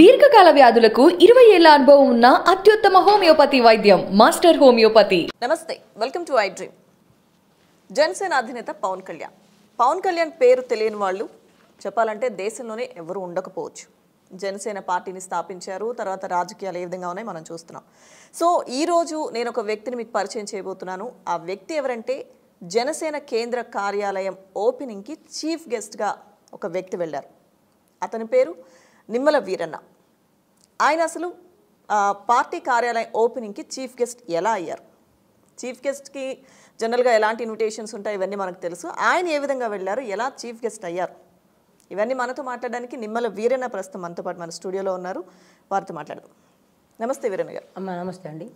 దీర్ఘకాల వ్యాధులకు ఇరవై ఏళ్ల అనుభవం ఉన్న అత్యుత్తమ హోమియోపతి వైద్యం మాస్టర్ హోమియోపతి నమస్తే welcome to I dream Janasena అధినేత పవన్ కళ్యాణ్ పవన్ కళ్యాణ్ పేరు తెలియని వాళ్ళు చెప్పాలంటే దేశంలోనే ఎవరు ఉండకపోవచ్చు జనసేన పార్టీని స్థాపించారు తర్వాత రాజకీయాలు ఏ విధంగా ఉన్నాయి మనం చూస్తున్నాం సో ఈరోజు నేను ఒక వ్యక్తిని మీకు పరిచయం చేయబోతున్నాను ఆ వ్యక్తి ఎవరంటే జనసేన కేంద్ర కార్యాలయం ఓపెనింగ్కి చీఫ్ గెస్ట్గా ఒక వ్యక్తి వెళ్ళారు అతని పేరు నిమ్మల వీరన్న ఆయన అసలు పార్టీ కార్యాలయం ఓపెనింగ్కి చీఫ్ గెస్ట్ ఎలా అయ్యారు చీఫ్ గెస్ట్కి జనరల్గా ఎలాంటి ఇన్విటేషన్స్ ఉంటాయి ఇవన్నీ మనకు తెలుసు ఆయన ఏ విధంగా వెళ్ళారు ఎలా చీఫ్ గెస్ట్ అయ్యారు ఇవన్నీ మనతో మాట్లాడడానికి నిమ్మల వీరన్న ప్రస్తుతం మనతో పాటు మన స్టూడియోలో ఉన్నారు వారితో మాట్లాడదాం నమస్తే వీరన్న గారు అమ్మా నమస్తే అండి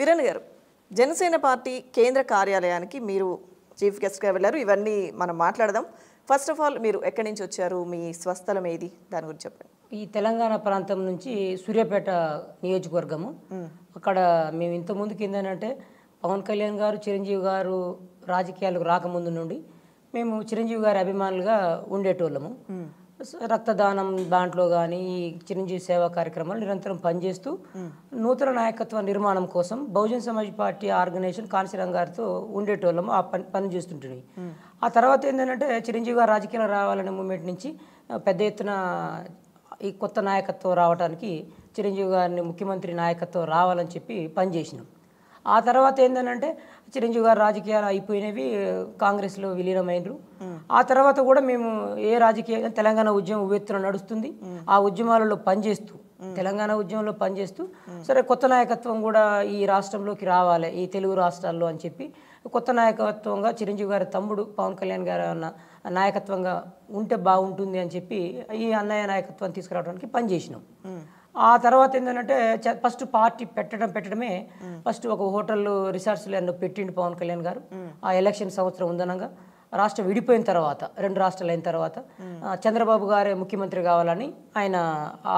వీరన్న గారు జనసేన పార్టీ కేంద్ర కార్యాలయానికి మీరు చీఫ్ గెస్ట్గా వెళ్ళారు ఇవన్నీ మనం మాట్లాడదాం ఫస్ట్ ఆఫ్ ఆల్ మీరు ఎక్కడి నుంచి వచ్చారు మీ స్వస్థలం ఏది దాని గురించి చెప్పండి ఈ తెలంగాణ ప్రాంతం నుంచి సూర్యాపేట నియోజకవర్గము అక్కడ మేము ఇంతకుముందు ముందుకు అంటే పవన్ కళ్యాణ్ గారు చిరంజీవి గారు రాజకీయాలకు రాకముందు నుండి మేము చిరంజీవి గారి అభిమానులుగా ఉండేటోళ్ళము రక్తదానం దాంట్లో కానీ ఈ చిరంజీవి సేవా కార్యక్రమాలు నిరంతరం పనిచేస్తూ నూతన నాయకత్వ నిర్మాణం కోసం బహుజన్ సమాజ్ పార్టీ ఆర్గనైజేషన్ కాన్సీరామ్ గారితో ఉండేటోళ్ళము ఆ పని పని చేస్తుంటుంది ఆ తర్వాత ఏంటంటే చిరంజీవి గారు రాజకీయాలు రావాలనే మూమెంట్ నుంచి పెద్ద ఎత్తున ఈ కొత్త నాయకత్వం రావడానికి చిరంజీవి గారిని ముఖ్యమంత్రి నాయకత్వం రావాలని చెప్పి పనిచేసినాం ఆ తర్వాత ఏంటంటే చిరంజీవి గారు రాజకీయాలు అయిపోయినవి కాంగ్రెస్లో విలీనమైనరు ఆ తర్వాత కూడా మేము ఏ రాజకీయ తెలంగాణ ఉద్యమం ఉవ్వెత్తున నడుస్తుంది ఆ ఉద్యమాలలో పనిచేస్తూ తెలంగాణ ఉద్యమంలో పనిచేస్తూ సరే కొత్త నాయకత్వం కూడా ఈ రాష్ట్రంలోకి రావాలి ఈ తెలుగు రాష్ట్రాల్లో అని చెప్పి కొత్త నాయకత్వంగా చిరంజీవి గారి తమ్ముడు పవన్ కళ్యాణ్ గారు అన్న నాయకత్వంగా ఉంటే బాగుంటుంది అని చెప్పి ఈ అన్నయ్య నాయకత్వం తీసుకురావడానికి పనిచేసినాం ఆ తర్వాత ఏంటంటే ఫస్ట్ పార్టీ పెట్టడం పెట్టడమే ఫస్ట్ ఒక హోటల్ రిసార్ట్స్ ఎన్నో పెట్టిండు పవన్ కళ్యాణ్ గారు ఆ ఎలక్షన్ సంవత్సరం ఉందనగా రాష్ట్రం విడిపోయిన తర్వాత రెండు రాష్ట్రాలు అయిన తర్వాత చంద్రబాబు గారే ముఖ్యమంత్రి కావాలని ఆయన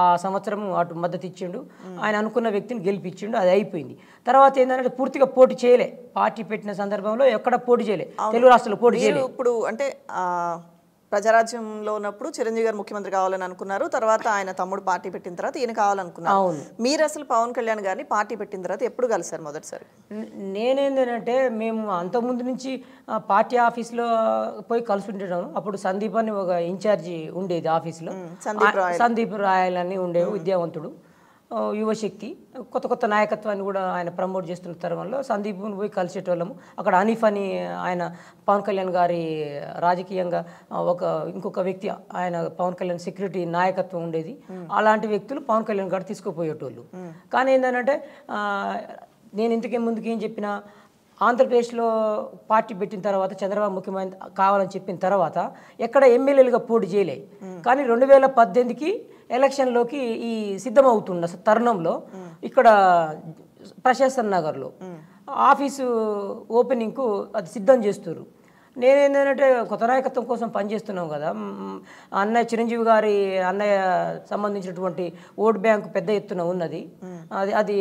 ఆ సంవత్సరం అటు మద్దతు ఇచ్చిండు ఆయన అనుకున్న వ్యక్తిని గెలిపించిండు అది అయిపోయింది తర్వాత ఏంటంటే పూర్తిగా పోటీ చేయలే పార్టీ పెట్టిన సందర్భంలో ఎక్కడ పోటీ చేయలే తెలుగు రాష్ట్రంలో పోటీ చేయలేదు ఇప్పుడు అంటే ప్రజారాజ్యంలో ఉన్నప్పుడు చిరంజీవి గారు ముఖ్యమంత్రి కావాలని అనుకున్నారు తర్వాత ఆయన తమ్ముడు పార్టీ పెట్టిన తర్వాత ఈయన కావాలనుకున్నారు మీరు అసలు పవన్ కళ్యాణ్ గారిని పార్టీ పెట్టిన తర్వాత ఎప్పుడు కలిసారు మొదటిసారి నేనేందంటే మేము అంతకుముందు నుంచి పార్టీ ఆఫీస్లో పోయి కలుసుంటాను అప్పుడు సందీప్ అని ఒక ఇన్ఛార్జి ఉండేది ఆఫీస్లో సందీప్ రాయల్ అని ఉండేవి విద్యావంతుడు యువశక్తి కొత్త కొత్త నాయకత్వాన్ని కూడా ఆయన ప్రమోట్ చేస్తున్న తరుణంలో సందీప్ పోయి కలిసేటోళ్ళము అక్కడ హనీఫ్ అని ఆయన పవన్ కళ్యాణ్ గారి రాజకీయంగా ఒక ఇంకొక వ్యక్తి ఆయన పవన్ కళ్యాణ్ సెక్యూరిటీ నాయకత్వం ఉండేది అలాంటి వ్యక్తులు పవన్ కళ్యాణ్ గారు తీసుకుపోయేటోళ్ళు కానీ ఏంటంటే నేను ఇంతకే ముందుకు ఏం చెప్పిన ఆంధ్రప్రదేశ్లో పార్టీ పెట్టిన తర్వాత చంద్రబాబు ముఖ్యమంత్రి కావాలని చెప్పిన తర్వాత ఎక్కడ ఎమ్మెల్యేలుగా పోటీ చేయలే కానీ రెండు వేల పద్దెనిమిదికి ఎలక్షన్లోకి ఈ సిద్ధమవుతున్న తరుణంలో ఇక్కడ ప్రశాసన్ నగర్లో ఆఫీసు ఓపెనింగ్కు అది సిద్ధం చేస్తున్నారు నేనేంటంటే కొత్త నాయకత్వం కోసం పనిచేస్తున్నాం కదా అన్నయ్య చిరంజీవి గారి అన్నయ్య సంబంధించినటువంటి ఓట్ బ్యాంక్ పెద్ద ఎత్తున ఉన్నది అది అది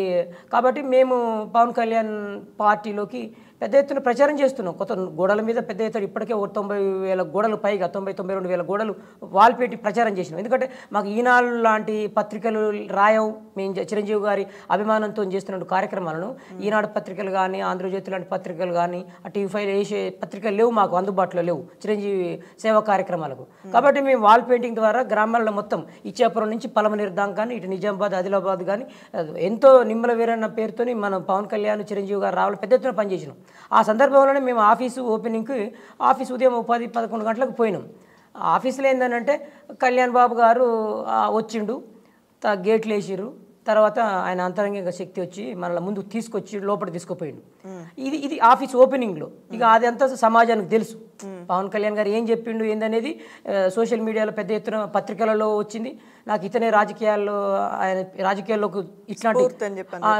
కాబట్టి మేము పవన్ కళ్యాణ్ పార్టీలోకి పెద్ద ఎత్తున ప్రచారం చేస్తున్నాం కొత్త గోడల మీద పెద్ద ఎత్తున ఇప్పటికే ఒక తొంభై వేల గోడలు పైగా తొంభై తొంభై రెండు వేల గోడలు వాల్ ప్రచారం చేసినాం ఎందుకంటే మాకు ఈనాడు లాంటి పత్రికలు రాయవు మేము చిరంజీవి గారి అభిమానంతో చేస్తున్న కార్యక్రమాలను ఈనాడు పత్రికలు కానీ ఆంధ్రజ్యోతి లాంటి పత్రికలు కానీ ఆ టీవీ ఫైవ్ వేసే పత్రికలు లేవు మాకు అందుబాటులో లేవు చిరంజీవి సేవా కార్యక్రమాలకు కాబట్టి మేము వాల్ పెయింటింగ్ ద్వారా గ్రామాల్లో మొత్తం ఇచ్చేపురం నుంచి పలమ నిర్దాం కానీ ఇటు నిజామాబాద్ ఆదిలాబాద్ కానీ ఎంతో నిమ్మల వీరన్న పేరుతోని మనం పవన్ కళ్యాణ్ చిరంజీవి గారు రావాలి పెద్ద ఎత్తున పనిచేసినాం ఆ సందర్భంలోనే మేము ఆఫీసు ఓపెనింగ్కి ఆఫీస్ ఉదయం పది పదకొండు గంటలకు పోయినాం ఆఫీసులో ఏంటంటే కళ్యాణ్ బాబు గారు వచ్చిండు గేట్లు వేసిరు తర్వాత ఆయన అంతరంగిక శక్తి వచ్చి మనల్ని ముందుకు తీసుకొచ్చి లోపల తీసుకుపోయిండు ఇది ఇది ఆఫీస్ ఓపెనింగ్లో ఇక అదంతా సమాజానికి తెలుసు పవన్ కళ్యాణ్ గారు ఏం చెప్పిండు ఏందనేది సోషల్ మీడియాలో పెద్ద ఎత్తున పత్రికలలో వచ్చింది నాకు ఇతనే రాజకీయాల్లో ఆయన రాజకీయాల్లోకి ఇట్లాంటి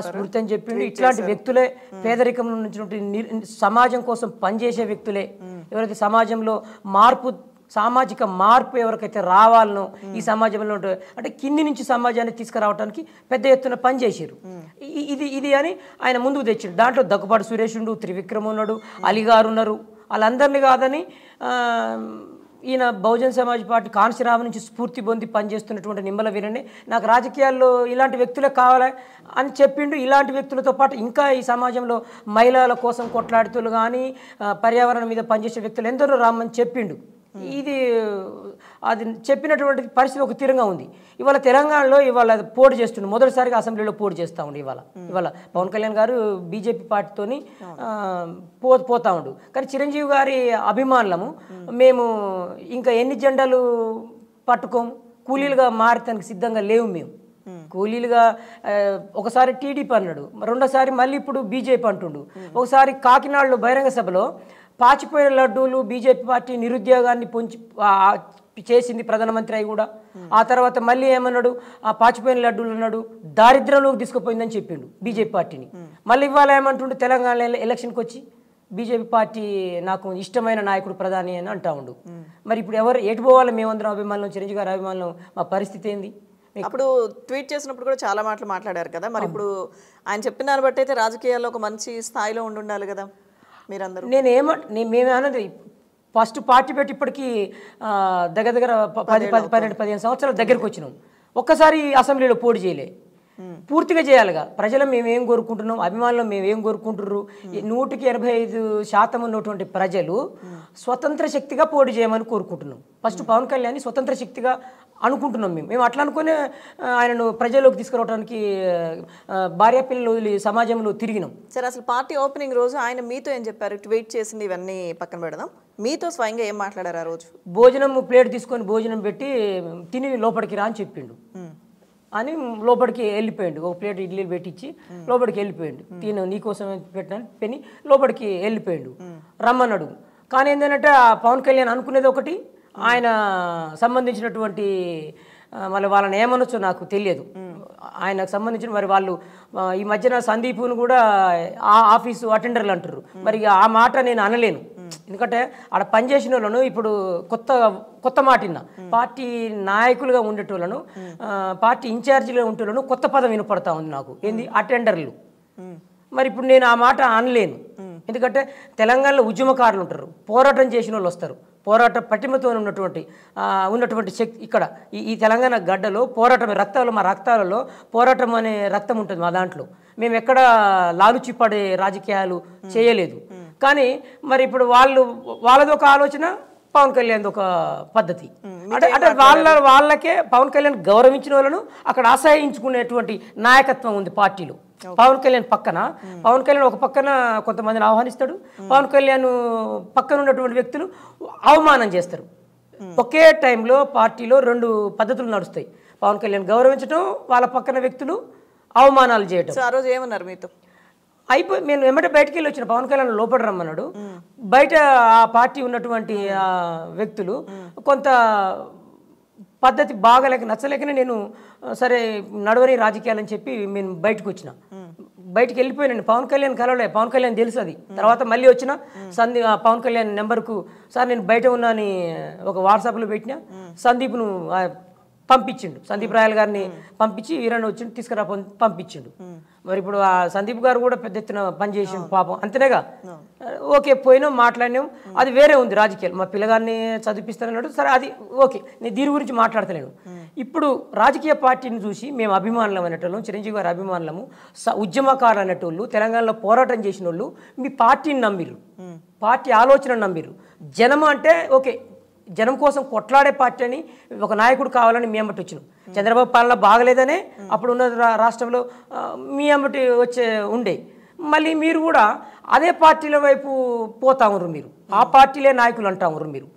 స్ఫూర్తి అని చెప్పిండు ఇట్లాంటి వ్యక్తులే పేదరికం నుంచి సమాజం కోసం పనిచేసే వ్యక్తులే ఎవరైతే సమాజంలో మార్పు సామాజిక మార్పు ఎవరికైతే రావాలనో ఈ సమాజంలో అంటే కింది నుంచి సమాజాన్ని తీసుకురావడానికి పెద్ద ఎత్తున పనిచేసారు ఇది ఇది అని ఆయన ముందుకు తెచ్చారు దాంట్లో దగ్గుపాటి సురేష్ ఉండు త్రివిక్రమ్ ఉన్నాడు అలిగారు ఉన్నారు వాళ్ళందరినీ కాదని ఈయన బహుజన్ సమాజ్ పార్టీ కాన్సిరామ నుంచి స్ఫూర్తి పొంది పనిచేస్తున్నటువంటి నిమ్మల వీరని నాకు రాజకీయాల్లో ఇలాంటి వ్యక్తులే కావాలి అని చెప్పిండు ఇలాంటి వ్యక్తులతో పాటు ఇంకా ఈ సమాజంలో మహిళల కోసం కొట్లాడుతులు కానీ పర్యావరణం మీద పనిచేసే వ్యక్తులు ఎందరో రామని చెప్పిండు ఇది అది చెప్పినటువంటి పరిస్థితి ఒక తీరంగా ఉంది ఇవాళ తెలంగాణలో ఇవాళ పోటీ చేస్తుంది మొదటిసారిగా అసెంబ్లీలో పోటీ చేస్తూ ఉండు ఇవాళ ఇవాళ పవన్ కళ్యాణ్ గారు బీజేపీ పార్టీతో పో పోతా ఉండు కానీ చిరంజీవి గారి అభిమానులము మేము ఇంకా ఎన్ని జెండాలు పట్టుకోము కూలీలుగా మారటానికి సిద్ధంగా లేవు మేము కూలీలుగా ఒకసారి టీడీపీ అన్నాడు రెండోసారి మళ్ళీ ఇప్పుడు బీజేపీ అంటుండు ఒకసారి కాకినాడలో బహిరంగ సభలో పాచిపోయిన లడ్డూలు బీజేపీ పార్టీ నిరుద్యోగాన్ని పొంచి చేసింది ప్రధానమంత్రి అయి కూడా hmm. ఆ తర్వాత మళ్ళీ ఏమన్నాడు ఆ పాచిపోయిన లడ్డూలు అన్నాడు దారిద్రంలోకి తీసుకుపోయిందని చెప్పిండు బీజేపీ పార్టీని hmm. మళ్ళీ ఇవాళ ఏమంటుండు తెలంగాణ ఎలక్షన్కి వచ్చి బీజేపీ పార్టీ నాకు ఇష్టమైన నాయకుడు ప్రధాని అని అంటా ఉండు hmm. మరి ఇప్పుడు ఎవరు ఎటు పోవాలి మేమందరం అభిమానులు చిరంజీవి గారి అభిమానులు మా పరిస్థితి ఏంది ఇప్పుడు ట్వీట్ చేసినప్పుడు కూడా చాలా మాటలు మాట్లాడారు కదా మరి ఇప్పుడు ఆయన చెప్పిన దాన్ని బట్టి అయితే రాజకీయాల్లో ఒక మంచి స్థాయిలో ఉండి ఉండాలి కదా మీరందరూ నేనేమో మేమేమన్నది ఫస్ట్ పార్టీ పెట్టి ఇప్పటికీ దగ్గర దగ్గర పది పది పన్నెండు పదిహేను సంవత్సరాల దగ్గరకు వచ్చినాం ఒక్కసారి అసెంబ్లీలో పోటీ చేయలే పూర్తిగా చేయాలిగా ప్రజలు మేమేం కోరుకుంటున్నాం అభిమానులు మేమేం కోరుకుంటున్నారు నూటికి ఎనభై ఐదు శాతం ఉన్నటువంటి ప్రజలు స్వతంత్ర శక్తిగా పోటీ చేయమని కోరుకుంటున్నాం ఫస్ట్ పవన్ కళ్యాణ్ స్వతంత్ర శక్తిగా అనుకుంటున్నాం మేము మేము అట్లా అనుకునే ఆయనను ప్రజల్లోకి తీసుకురావడానికి భార్య పిల్లలు వదిలి సమాజంలో తిరిగినాం సరే అసలు పార్టీ ఓపెనింగ్ రోజు ఆయన మీతో ఏం చెప్పారు ట్వీట్ చేసింది ఇవన్నీ పక్కన పెడదాం మీతో స్వయంగా ఏం మాట్లాడారు ఆ రోజు భోజనం ప్లేట్ తీసుకొని భోజనం పెట్టి తిని లోపలికి రా అని చెప్పిండు అని లోపలికి వెళ్ళిపోయాడు ఒక ప్లేట్ ఇడ్లీ పెట్టించి లోపలికి వెళ్ళిపోయాడు తిను నీకోసం పెట్టాను పెని లోపలికి వెళ్ళిపోయాడు రమ్మన్నాడు కానీ ఏంటంటే పవన్ కళ్యాణ్ అనుకునేది ఒకటి ఆయన సంబంధించినటువంటి మళ్ళీ వాళ్ళ ఏమనొచ్చో నాకు తెలియదు ఆయనకు సంబంధించిన మరి వాళ్ళు ఈ మధ్యన సందీప్ను కూడా ఆ ఆఫీసు అటెండర్లు అంటారు మరి ఆ మాట నేను అనలేను ఎందుకంటే ఆడ పనిచేసిన వాళ్ళను ఇప్పుడు కొత్త కొత్త మాటిన్న పార్టీ నాయకులుగా ఉండేటోళ్ళను పార్టీ ఇన్ఛార్జీలుగా ఉంటోళ్ళను కొత్త పదం వినపడతా ఉంది నాకు ఏంది అటెండర్లు మరి ఇప్పుడు నేను ఆ మాట అనలేను ఎందుకంటే తెలంగాణలో ఉద్యమకారులు ఉంటారు పోరాటం చేసిన వాళ్ళు వస్తారు పోరాట పటిమతో ఉన్నటువంటి ఉన్నటువంటి శక్తి ఇక్కడ ఈ తెలంగాణ గడ్డలో పోరాటం రక్తాలు మా రక్తాలలో పోరాటం అనే రక్తం ఉంటుంది మా దాంట్లో మేము ఎక్కడ పడే రాజకీయాలు చేయలేదు కానీ మరి ఇప్పుడు వాళ్ళు వాళ్ళది ఒక ఆలోచన పవన్ కళ్యాణ్ ఒక పద్ధతి అంటే అంటే వాళ్ళ వాళ్ళకే పవన్ కళ్యాణ్ గౌరవించిన వాళ్ళను అక్కడ అసహించుకునేటువంటి నాయకత్వం ఉంది పార్టీలో పవన్ కళ్యాణ్ పక్కన hmm. పవన్ కళ్యాణ్ ఒక పక్కన కొంతమందిని ఆహ్వానిస్తాడు hmm. పవన్ కళ్యాణ్ పక్కన ఉన్నటువంటి వ్యక్తులు అవమానం చేస్తారు hmm. ఒకే టైంలో పార్టీలో రెండు పద్ధతులు నడుస్తాయి పవన్ కళ్యాణ్ గౌరవించడం వాళ్ళ పక్కన వ్యక్తులు అవమానాలు చేయడం ఆ రోజు ఏమన్నారు మీతో అయిపోయి నేను వెంబట బయటికి వెళ్ళి వచ్చిన పవన్ కళ్యాణ్ లోపల రమ్మన్నాడు బయట ఆ పార్టీ ఉన్నటువంటి వ్యక్తులు కొంత పద్ధతి బాగలేక నచ్చలేకనే నేను సరే నడవని రాజకీయాలని చెప్పి నేను బయటకు వచ్చిన బయటకు వెళ్ళిపోయినండి పవన్ కళ్యాణ్ కలవలే పవన్ కళ్యాణ్ తెలుసు అది తర్వాత మళ్ళీ వచ్చిన సందీ పవన్ కళ్యాణ్ నెంబర్కు సార్ నేను బయట ఉన్నా అని ఒక వాట్సాప్లో పెట్టిన సందీప్ను పంపించిండు సందీప్ రాయల్ గారిని పంపించి వీరన్న వచ్చి తీసుకురా పంపించిండు మరి ఇప్పుడు ఆ సందీప్ గారు కూడా పెద్ద ఎత్తున పనిచేసి పాపం అంతేనేగా ఓకే పోయినాం మాట్లాడినాం అది వేరే ఉంది రాజకీయాలు మా పిల్లగారిని చదివిపిస్తానన్నాడు సరే అది ఓకే నేను దీని గురించి మాట్లాడతలేను ఇప్పుడు రాజకీయ పార్టీని చూసి మేము అభిమానులం అనేటోళ్ళం చిరంజీవి గారు అభిమానులము ఉద్యమకారులు అనేటోళ్ళు తెలంగాణలో పోరాటం చేసిన వాళ్ళు మీ పార్టీని నమ్మిరు పార్టీ ఆలోచన నమ్మిరు జనం అంటే ఓకే జనం కోసం కొట్లాడే పార్టీ అని ఒక నాయకుడు కావాలని మీ అమ్మటి వచ్చినాం చంద్రబాబు పాలన బాగలేదనే అప్పుడు ఉన్న రాష్ట్రంలో మీ అమ్మటి వచ్చే ఉండే మళ్ళీ మీరు కూడా అదే పార్టీల వైపు పోతా ఉన్నారు మీరు ఆ పార్టీలే నాయకులు అంటా ఉన్నారు మీరు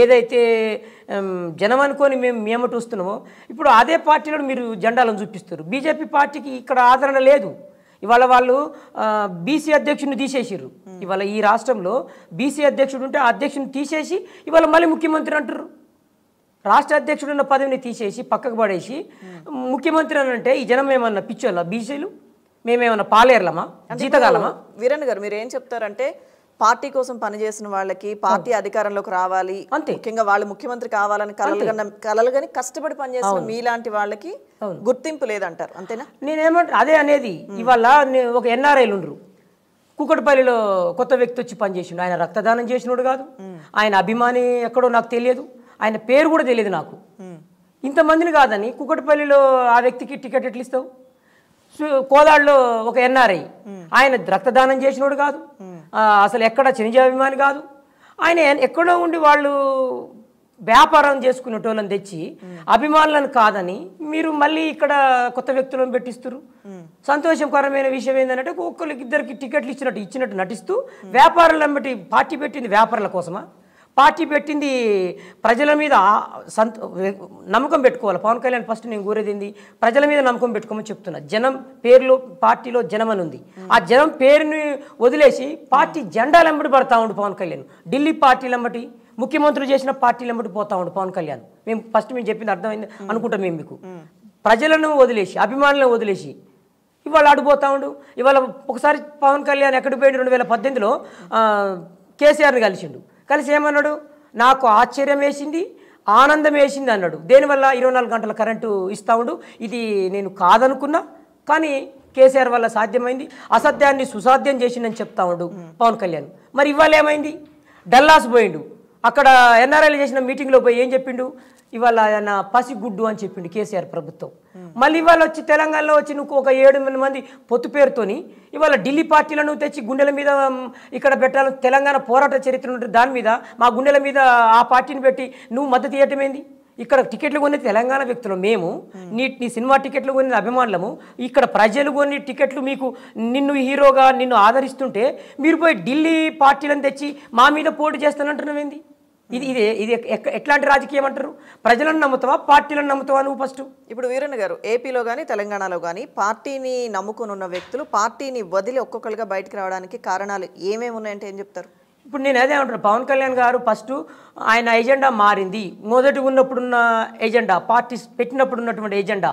ఏదైతే జనం అనుకొని మేము మేమటి వస్తున్నామో ఇప్పుడు అదే పార్టీలో మీరు జెండాలను చూపిస్తారు బీజేపీ పార్టీకి ఇక్కడ ఆదరణ లేదు ఇవాళ వాళ్ళు బీసీ అధ్యక్షుడిని తీసేసిర్రు ఇవాళ ఈ రాష్ట్రంలో బీసీ అధ్యక్షుడు ఉంటే ఆ అధ్యక్షుడిని తీసేసి ఇవాళ మళ్ళీ ముఖ్యమంత్రి అంటారు రాష్ట్ర అధ్యక్షుడు ఉన్న పదవిని తీసేసి పక్కకు పడేసి ముఖ్యమంత్రి అని అంటే ఈ జనం ఏమన్నా పిచ్చోళ్ళ బీసీలు మేమేమన్నా పాలేర్లమా జీతగాలమా వీరన్ గారు మీరు ఏం చెప్తారంటే పార్టీ కోసం పనిచేసిన వాళ్ళకి పార్టీ అధికారంలోకి రావాలి ముఖ్యంగా వాళ్ళు ముఖ్యమంత్రి కావాలని కలలు కానీ కష్టపడి పనిచేసిన మీలాంటి వాళ్ళకి గుర్తింపు లేదంటారు అంతేనా నేనేమంటే అదే అనేది ఇవాళ ఒక ఎన్ఆర్ఐలు ఉండరు కుకటపల్లిలో కొత్త వ్యక్తి వచ్చి పనిచేసిండు ఆయన రక్తదానం చేసినోడు కాదు ఆయన అభిమాని ఎక్కడో నాకు తెలియదు ఆయన పేరు కూడా తెలియదు నాకు ఇంతమందిని కాదని కుకటపల్లిలో ఆ వ్యక్తికి టికెట్ ఎట్లు ఇస్తావు కోదాడులో ఒక ఎన్ఆర్ఐ ఆయన రక్తదానం చేసినోడు కాదు అసలు ఎక్కడ చిరంజీవాభిమాని కాదు ఆయన ఎక్కడో ఉండి వాళ్ళు వ్యాపారం చేసుకునేటోళ్ళని తెచ్చి అభిమానులను కాదని మీరు మళ్ళీ ఇక్కడ కొత్త వ్యక్తులను పెట్టిస్తారు సంతోషకరమైన విషయం ఏంటంటే ఒక్కరికి ఇద్దరికి టికెట్లు ఇచ్చినట్టు ఇచ్చినట్టు నటిస్తూ వ్యాపారులను బట్టి పార్టీ పెట్టింది వ్యాపారుల కోసమా పార్టీ పెట్టింది ప్రజల మీద సంత నమ్మకం పెట్టుకోవాలి పవన్ కళ్యాణ్ ఫస్ట్ నేను కోరేది ప్రజల మీద నమ్మకం పెట్టుకోమని చెప్తున్నా జనం పేరులో పార్టీలో జనం అని ఉంది ఆ జనం పేరుని వదిలేసి పార్టీ జెండాలంబడి పడతా ఉండు పవన్ కళ్యాణ్ ఢిల్లీ పార్టీలంబటి ముఖ్యమంత్రులు చేసిన పార్టీలంబడి పోతా ఉండు పవన్ కళ్యాణ్ మేము ఫస్ట్ మేము చెప్పింది అర్థమైంది అనుకుంటాం మేము మీకు ప్రజలను వదిలేసి అభిమానులను వదిలేసి ఇవాళ ఆడిపోతా ఉండు ఇవాళ ఒకసారి పవన్ కళ్యాణ్ ఎక్కడికి పోయి రెండు వేల పద్దెనిమిదిలో కేసీఆర్ని కలిసిండు కలిసి ఏమన్నాడు నాకు ఆశ్చర్యం వేసింది ఆనందం వేసింది అన్నాడు దేనివల్ల ఇరవై నాలుగు గంటల కరెంటు ఇస్తూ ఉండు ఇది నేను కాదనుకున్నా కానీ కేసీఆర్ వల్ల సాధ్యమైంది అసత్యాన్ని సుసాధ్యం చేసిందని చెప్తా ఉండు పవన్ కళ్యాణ్ మరి ఇవాళ ఏమైంది డల్లాస్ పోయిండు అక్కడ ఎన్ఆర్ఐలు చేసిన మీటింగ్లో పోయి ఏం చెప్పిండు ఇవాళ ఆయన పసిగుడ్డు అని చెప్పిండు కేసీఆర్ ప్రభుత్వం మళ్ళీ ఇవాళ వచ్చి తెలంగాణలో వచ్చి నువ్వు ఒక ఏడు మంది పొత్తు పేరుతోని ఇవాళ ఢిల్లీ పార్టీలను తెచ్చి గుండెల మీద ఇక్కడ పెట్టాలని తెలంగాణ పోరాట చరిత్ర ఉంటుంది దాని మీద మా గుండెల మీద ఆ పార్టీని పెట్టి నువ్వు మద్దతు ఇవ్వటమేంది ఇక్కడ టికెట్లు కొనేది తెలంగాణ వ్యక్తులు మేము hmm. నీ నీ సినిమా టికెట్లు కొనేది అభిమానులము ఇక్కడ ప్రజలు కొన్ని టికెట్లు మీకు నిన్ను హీరోగా నిన్ను ఆదరిస్తుంటే మీరు పోయి ఢిల్లీ పార్టీలను తెచ్చి మా మీద పోటీ ఏంది ఇది ఇది ఇది ఎట్లాంటి రాజకీయం అంటారు ప్రజలను నమ్ముతావా పార్టీలను నమ్ముతావా నువ్వు ఫస్ట్ ఇప్పుడు వీరన్న గారు ఏపీలో కానీ తెలంగాణలో కానీ పార్టీని నమ్ముకుని ఉన్న వ్యక్తులు పార్టీని వదిలి ఒక్కొక్కరుగా బయటకు రావడానికి కారణాలు ఏమేమి ఉన్నాయంటే ఏం చెప్తారు ఇప్పుడు నేను అదే అంటున్నాను పవన్ కళ్యాణ్ గారు ఫస్ట్ ఆయన ఎజెండా మారింది మొదటి ఉన్నప్పుడున్న ఎజెండా పార్టీస్ పెట్టినప్పుడు ఉన్నటువంటి ఎజెండా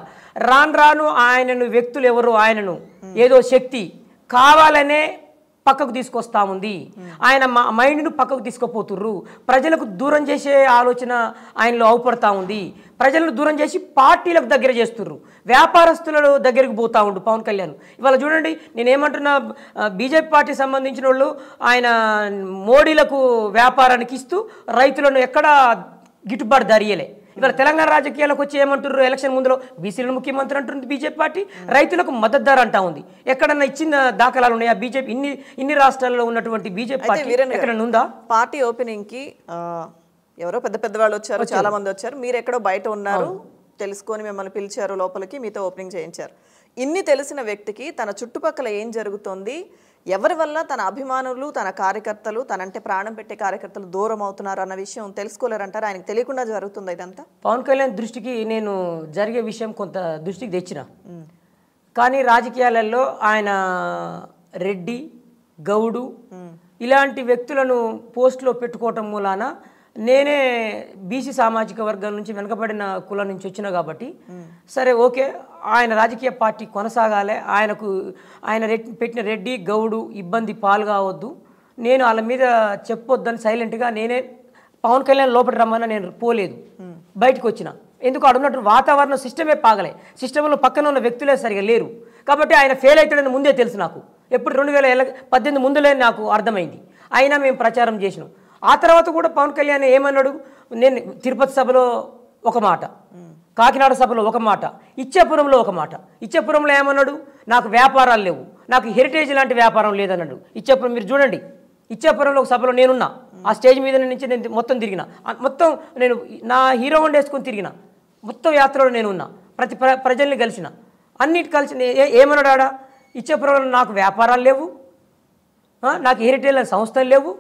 రాను రాను ఆయనను వ్యక్తులు ఎవరు ఆయనను ఏదో శక్తి కావాలనే పక్కకు తీసుకొస్తా ఉంది ఆయన మైండ్ను పక్కకు తీసుకుపోతుర్రు ప్రజలకు దూరం చేసే ఆలోచన ఆయనలో అవుపడతా ఉంది ప్రజలను దూరం చేసి పార్టీలకు దగ్గర చేస్తుర్రు వ్యాపారస్తుల దగ్గరికి పోతా ఉండు పవన్ కళ్యాణ్ ఇవాళ చూడండి నేనేమంటున్నా బీజేపీ పార్టీ సంబంధించిన వాళ్ళు ఆయన మోడీలకు వ్యాపారానికి ఇస్తూ రైతులను ఎక్కడా గిట్టుబాటు ధరియలే ఇవాళ తెలంగాణ రాజకీయాలకు వచ్చి ఏమంటారు ఎలక్షన్ ముందులో బీసీలను ముఖ్యమంత్రి అంటుంది బీజేపీ పార్టీ రైతులకు మద్దతు ధర అంటా ఉంది ఎక్కడన్నా ఇచ్చిన దాఖలాలు ఉన్నాయా బీజేపీ ఇన్ని ఇన్ని రాష్ట్రాల్లో ఉన్నటువంటి బీజేపీ పార్టీ ఎక్కడ ఉందా పార్టీ ఓపెనింగ్ కి ఎవరో పెద్ద పెద్ద వాళ్ళు వచ్చారు చాలా మంది వచ్చారు మీరు ఎక్కడో బయట ఉన్నారు తెలుసుకొని మిమ్మల్ని పిలిచారు లోపలికి మీతో ఓపెనింగ్ చేయించారు ఇన్ని తెలిసిన వ్యక్తికి తన చుట్టుపక్కల ఏం జరుగుతోంది ఎవరి వల్ల తన అభిమానులు తన కార్యకర్తలు తనంటే ప్రాణం పెట్టే కార్యకర్తలు దూరం అవుతున్నారు అన్న విషయం తెలుసుకోలేరంటారు ఆయనకు తెలియకుండా జరుగుతుంది ఇదంతా పవన్ కళ్యాణ్ దృష్టికి నేను జరిగే విషయం కొంత దృష్టికి తెచ్చిన కానీ రాజకీయాలలో ఆయన రెడ్డి గౌడు ఇలాంటి వ్యక్తులను పోస్ట్లో పెట్టుకోవటం మూలాన నేనే బీసీ సామాజిక వర్గం నుంచి వెనకబడిన కులం నుంచి వచ్చిన కాబట్టి సరే ఓకే ఆయన రాజకీయ పార్టీ కొనసాగాలి ఆయనకు ఆయన పెట్టిన రెడ్డి గౌడు ఇబ్బంది పాలు కావద్దు నేను వాళ్ళ మీద చెప్పొద్దని సైలెంట్గా నేనే పవన్ కళ్యాణ్ లోపల రమ్మని నేను పోలేదు బయటకు వచ్చిన ఎందుకు ఉన్నట్టు వాతావరణ సిస్టమే పాగలే సిస్టంలో పక్కన ఉన్న వ్యక్తులే సరిగా లేరు కాబట్టి ఆయన ఫెయిల్ అవుతాడని ముందే తెలుసు నాకు ఎప్పుడు రెండు వేల పద్దెనిమిది నాకు అర్థమైంది అయినా మేము ప్రచారం చేసినాం ఆ తర్వాత కూడా పవన్ కళ్యాణ్ ఏమన్నాడు నేను తిరుపతి సభలో ఒక మాట కాకినాడ సభలో ఒక మాట ఇచ్చాపురంలో ఒక మాట ఇచ్చాపురంలో ఏమన్నాడు నాకు వ్యాపారాలు లేవు నాకు హెరిటేజ్ లాంటి వ్యాపారం లేదన్నాడు ఇచ్చాపురం మీరు చూడండి ఇచ్చాపురంలో ఒక సభలో నేనున్నా ఆ స్టేజ్ మీద నుంచి నేను మొత్తం తిరిగిన మొత్తం నేను నా హీరో వండి వేసుకొని తిరిగిన మొత్తం యాత్రలో నేను ఉన్నా ప్రతి ప్ర ప్రజల్ని కలిసిన అన్నిటి కలిసి ఏమన్నాడా ఇచ్చాపురంలో నాకు వ్యాపారాలు లేవు నాకు హెరిటేజ్ సంస్థలు లేవు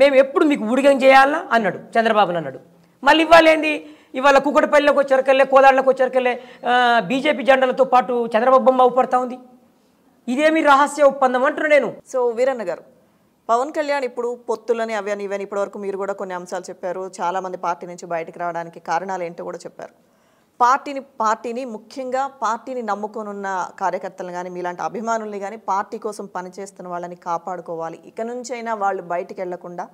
మేము ఎప్పుడు మీకు ఊడిగం చేయాలా అన్నాడు చంద్రబాబు అన్నాడు మళ్ళీ ఇవ్వాలేంది ఇవాళ కుక్కటిపల్లిలోకి వచ్చరికెళ్ళే కోదాళ్ళకి వచ్చరికెళ్ళే బీజేపీ జెండాలతో పాటు చంద్రబాబు బొమ్మ ఊపడతా ఉంది ఇదేమి రహస్య ఒప్పందం అంటున్నా నేను సో వీరన్న గారు పవన్ కళ్యాణ్ ఇప్పుడు పొత్తులని అవి అని ఇవని ఇప్పటివరకు మీరు కూడా కొన్ని అంశాలు చెప్పారు చాలామంది పార్టీ నుంచి బయటకు రావడానికి కారణాలు ఏంటో కూడా చెప్పారు పార్టీని పార్టీని ముఖ్యంగా పార్టీని నమ్ముకొనున్న కార్యకర్తలను కానీ మీలాంటి అభిమానుల్ని కానీ పార్టీ కోసం పనిచేస్తున్న వాళ్ళని కాపాడుకోవాలి ఇక నుంచైనా వాళ్ళు బయటికి వెళ్లకుండా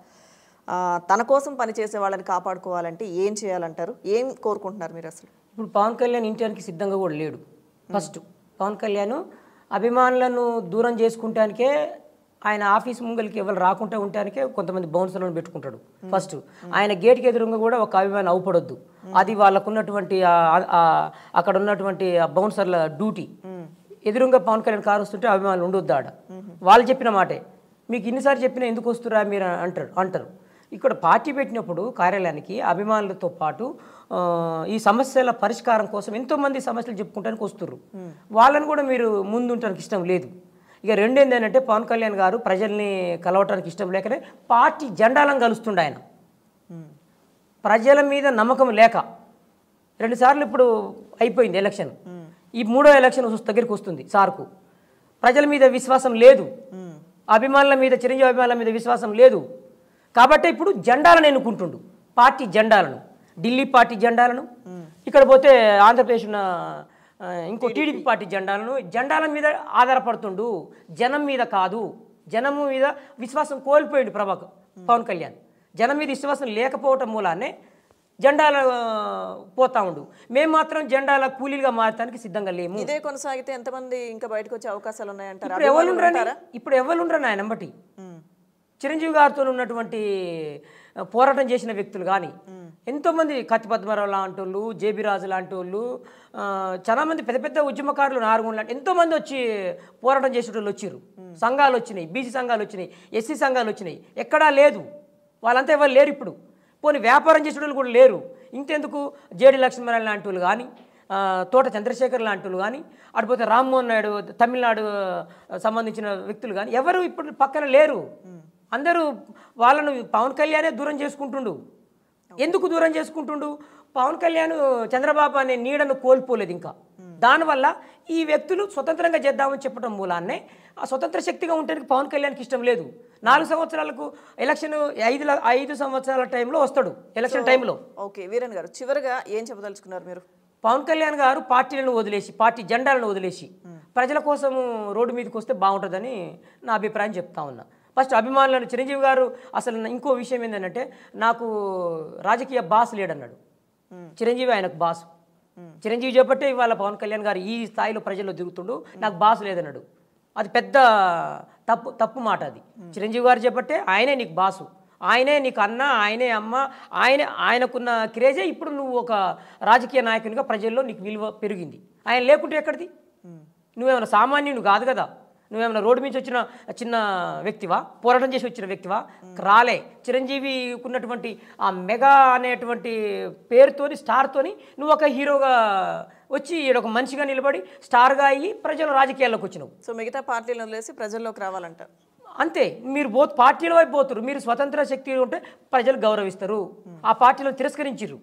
తన కోసం పనిచేసే వాళ్ళని కాపాడుకోవాలంటే ఏం చేయాలంటారు ఏం కోరుకుంటున్నారు మీరు అసలు ఇప్పుడు పవన్ కళ్యాణ్ ఇంటానికి సిద్ధంగా కూడా లేడు ఫస్ట్ పవన్ కళ్యాణ్ అభిమానులను దూరం చేసుకుంటానికే ఆయన ఆఫీస్ ముంగలికి ఎవరు రాకుండా ఉంటానికే కొంతమంది బౌన్సర్లను పెట్టుకుంటాడు ఫస్ట్ ఆయన గేట్కి ఎదురుగా కూడా ఒక అభిమాని అవుపడొద్దు అది వాళ్ళకున్నటువంటి అక్కడ ఉన్నటువంటి బౌన్సర్ల డ్యూటీ ఎదురుగా పవన్ కళ్యాణ్ కారు వస్తుంటే అభిమానులు ఉండొద్దు ఆడ వాళ్ళు చెప్పిన మాటే మీకు ఇన్నిసార్లు చెప్పినా ఎందుకు వస్తురా మీరు అంటారు అంటారు ఇక్కడ పార్టీ పెట్టినప్పుడు కార్యాలయానికి అభిమానులతో పాటు ఈ సమస్యల పరిష్కారం కోసం ఎంతోమంది సమస్యలు చెప్పుకుంటానికి వస్తున్నారు వాళ్ళని కూడా మీరు ముందు ముందుంటానికి ఇష్టం లేదు ఇక రెండు ఏంటంటే పవన్ కళ్యాణ్ గారు ప్రజల్ని కలవటానికి ఇష్టం లేకనే పార్టీ జెండాలను కలుస్తుండే ఆయన ప్రజల మీద నమ్మకం లేక రెండుసార్లు ఇప్పుడు అయిపోయింది ఎలక్షన్ ఈ మూడో ఎలక్షన్ దగ్గరికి వస్తుంది సార్కు ప్రజల మీద విశ్వాసం లేదు అభిమానుల మీద చిరంజీవి అభిమానుల మీద విశ్వాసం లేదు కాబట్టి ఇప్పుడు జెండాలను ఎన్నుకుంటుండు పార్టీ జెండాలను ఢిల్లీ పార్టీ జెండాలను ఇక్కడ పోతే ఆంధ్రప్రదేశ్ ఉన్న ఇంకో టీడీపీ పార్టీ జెండాలను జెండాల మీద ఆధారపడుతుండు జనం మీద కాదు జనం మీద విశ్వాసం కోల్పోయిండు ప్రభాకర్ పవన్ కళ్యాణ్ జనం మీద విశ్వాసం లేకపోవటం మూలానే జెండాల పోతా ఉండు మేము మాత్రం జెండాల కూలీలుగా మారటానికి సిద్ధంగా లేము ఇదే కొనసాగితే ఎంతమంది ఇంకా బయటకు వచ్చే అవకాశాలు ఉన్నాయంటారు ఎవరు ఇప్పుడు ఎవరు ఉండరు ఆయన బట్టి చిరంజీవి గారితో ఉన్నటువంటి పోరాటం చేసిన వ్యక్తులు కానీ ఎంతోమంది కత్తి పద్మరావు లాంటి వాళ్ళు జేబీ రాజు లాంటి వాళ్ళు చాలామంది పెద్ద పెద్ద ఉద్యమకారులు నారుగు లాంటి ఎంతోమంది వచ్చి పోరాటం చేసే వాళ్ళు వచ్చారు సంఘాలు వచ్చినాయి బీసీ సంఘాలు వచ్చినాయి ఎస్సీ సంఘాలు వచ్చినాయి ఎక్కడా లేదు వాళ్ళంతా ఎవరు లేరు ఇప్పుడు పోనీ వ్యాపారం చేసే వాళ్ళు కూడా లేరు ఇంతెందుకు జేడి లక్ష్మీనారాయణ లాంటి వాళ్ళు కానీ తోట చంద్రశేఖర్ లాంటి వాళ్ళు కానీ అటుపోతే రామ్మోహన్ నాయుడు తమిళనాడు సంబంధించిన వ్యక్తులు కానీ ఎవరు ఇప్పుడు పక్కన లేరు అందరూ వాళ్ళను పవన్ కళ్యాణే దూరం చేసుకుంటుండు ఎందుకు దూరం చేసుకుంటుండు పవన్ కళ్యాణ్ చంద్రబాబు అనే నీడను కోల్పోలేదు ఇంకా దానివల్ల ఈ వ్యక్తులు స్వతంత్రంగా చేద్దామని చెప్పడం మూలాన్నే ఆ స్వతంత్ర శక్తిగా ఉండడానికి పవన్ కళ్యాణ్కి ఇష్టం లేదు నాలుగు సంవత్సరాలకు ఎలక్షన్ ఐదు ఐదు సంవత్సరాల టైంలో వస్తాడు ఎలక్షన్ టైంలో ఓకే వీరన్ గారు చివరిగా ఏం చెప్పదలుచుకున్నారు మీరు పవన్ కళ్యాణ్ గారు పార్టీలను వదిలేసి పార్టీ జెండాలను వదిలేసి ప్రజల కోసం రోడ్డు మీదకి వస్తే బాగుంటుందని నా అభిప్రాయం చెప్తా ఉన్నా ఫస్ట్ అభిమానులను చిరంజీవి గారు అసలు ఇంకో విషయం ఏంటంటే నాకు రాజకీయ బాస్ లేడన్నాడు చిరంజీవి ఆయనకు బాసు చిరంజీవి చేపట్టే ఇవాళ పవన్ కళ్యాణ్ గారు ఈ స్థాయిలో ప్రజల్లో తిరుగుతుండు నాకు బాస్ లేదన్నాడు అది పెద్ద తప్పు తప్పు మాట అది చిరంజీవి గారు చేపట్టే ఆయనే నీకు బాసు ఆయనే నీకు అన్న ఆయనే అమ్మ ఆయనే ఆయనకున్న క్రేజే ఇప్పుడు నువ్వు ఒక రాజకీయ నాయకునిగా ప్రజల్లో నీకు విలువ పెరిగింది ఆయన లేకుంటే ఎక్కడిది నువ్వేమైనా సామాన్యుడు కాదు కదా నువ్వేమైనా రోడ్డు మీద వచ్చిన చిన్న వ్యక్తివా పోరాటం చేసి వచ్చిన వ్యక్తివా రాలే చిరంజీవికున్నటువంటి ఆ మెగా అనేటువంటి పేరుతోని స్టార్తోని నువ్వు ఒక హీరోగా వచ్చి ఒక మనిషిగా నిలబడి స్టార్గా అయ్యి ప్రజలు రాజకీయాల్లోకి వచ్చినావు సో మిగతా పార్టీలను వదిలేసి ప్రజల్లోకి రావాలంట అంతే మీరు బోత్ పార్టీల వైపు పోతురు మీరు స్వతంత్ర శక్తి ఉంటే ప్రజలు గౌరవిస్తారు ఆ పార్టీలను తిరస్కరించరు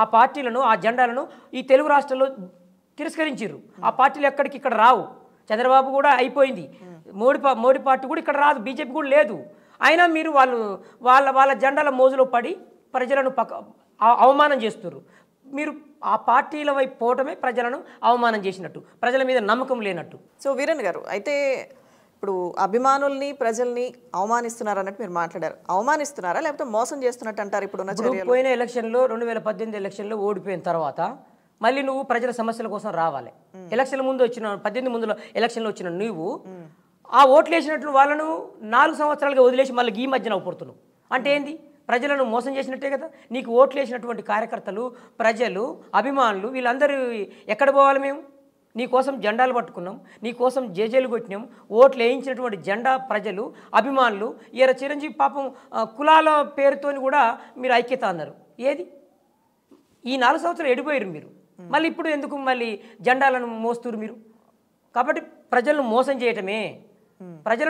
ఆ పార్టీలను ఆ జెండాలను ఈ తెలుగు రాష్ట్రంలో తిరస్కరించారు ఆ పార్టీలు ఎక్కడికి ఇక్కడ రావు చంద్రబాబు కూడా అయిపోయింది మోడీ మోడీ పార్టీ కూడా ఇక్కడ రాదు బీజేపీ కూడా లేదు అయినా మీరు వాళ్ళు వాళ్ళ వాళ్ళ జెండాల మోజులో పడి ప్రజలను పక్క అవమానం చేస్తున్నారు మీరు ఆ పార్టీల వైపు పోవటమే ప్రజలను అవమానం చేసినట్టు ప్రజల మీద నమ్మకం లేనట్టు సో వీరన్ గారు అయితే ఇప్పుడు అభిమానుల్ని ప్రజల్ని అవమానిస్తున్నారు అన్నట్టు మీరు మాట్లాడారు అవమానిస్తున్నారా లేకపోతే మోసం చేస్తున్నట్టు అంటారు ఇప్పుడు పోయిన ఎలక్షన్లో రెండు వేల పద్దెనిమిది ఎలక్షన్లో ఓడిపోయిన తర్వాత మళ్ళీ నువ్వు ప్రజల సమస్యల కోసం రావాలి ఎలక్షన్ల ముందు వచ్చిన పద్దెనిమిది ముందులో ఎలక్షన్లు వచ్చిన నువ్వు ఆ ఓట్లు వేసినట్లు వాళ్ళను నాలుగు సంవత్సరాలుగా వదిలేసి మళ్ళీ ఈ మధ్యన అవపడుతున్నావు అంటే ఏంది ప్రజలను మోసం చేసినట్టే కదా నీకు ఓట్లు వేసినటువంటి కార్యకర్తలు ప్రజలు అభిమానులు వీళ్ళందరూ ఎక్కడ పోవాలి మేము నీకోసం జెండాలు పట్టుకున్నాం నీకోసం జేజేలు కొట్టినాం ఓట్లు వేయించినటువంటి జెండా ప్రజలు అభిమానులు ఈయన చిరంజీవి పాపం కులాల పేరుతో కూడా మీరు ఐక్యత అన్నారు ఏది ఈ నాలుగు సంవత్సరాలు ఎడిపోయారు మీరు మళ్ళీ ఇప్పుడు ఎందుకు మళ్ళీ జెండాలను మోస్తురు మీరు కాబట్టి ప్రజలను మోసం చేయటమే ప్రజలను